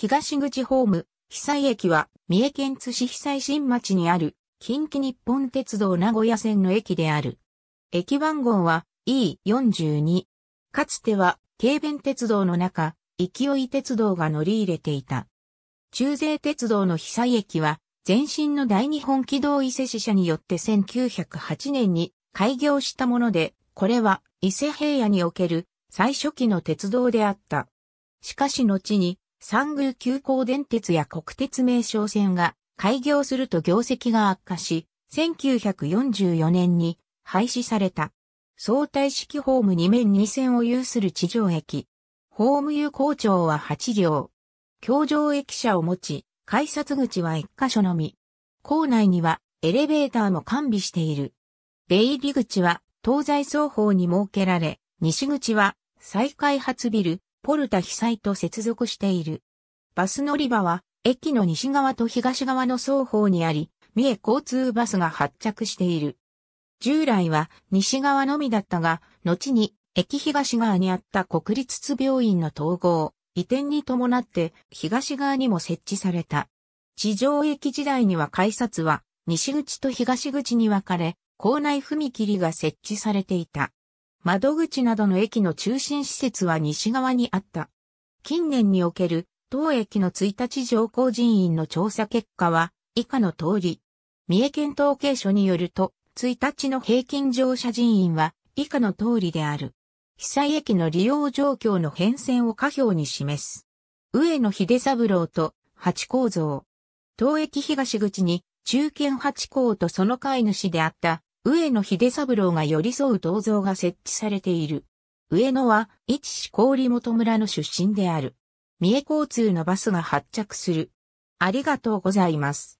東口ホーム、被災駅は、三重県津市被災新町にある、近畿日本鉄道名古屋線の駅である。駅番号は E42。かつては、京弁鉄道の中、勢い鉄道が乗り入れていた。中勢鉄道の被災駅は、前身の大日本軌道伊勢支社によって1908年に開業したもので、これは伊勢平野における最初期の鉄道であった。しかし後に三宮急行電鉄や国鉄名称線が開業すると業績が悪化し、1944年に廃止された。相対式ホーム2面2線を有する地上駅。ホーム有効庁は8両。橋上駅舎を持ち、改札口は1箇所のみ。構内にはエレベーターも完備している。出入り口は東西双方に設けられ、西口は再開発ビル、ポルタ被災と接続している。バス乗り場は、駅の西側と東側の双方にあり、三重交通バスが発着している。従来は西側のみだったが、後に駅東側にあった国立津病院の統合、移転に伴って東側にも設置された。地上駅時代には改札は西口と東口に分かれ、校内踏切が設置されていた。窓口などの駅の中心施設は西側にあった。近年における当駅の1日乗降人員の調査結果は以下の通り。三重県統計所によると、1日の平均乗車人員は以下の通りである。被災駅の利用状況の変遷を下表に示す。上野秀三郎と八甲造。東駅東口に中堅八甲とその飼い主であった上野秀三郎が寄り添う銅像が設置されている。上野は、一市氷元村の出身である。三重交通のバスが発着する。ありがとうございます。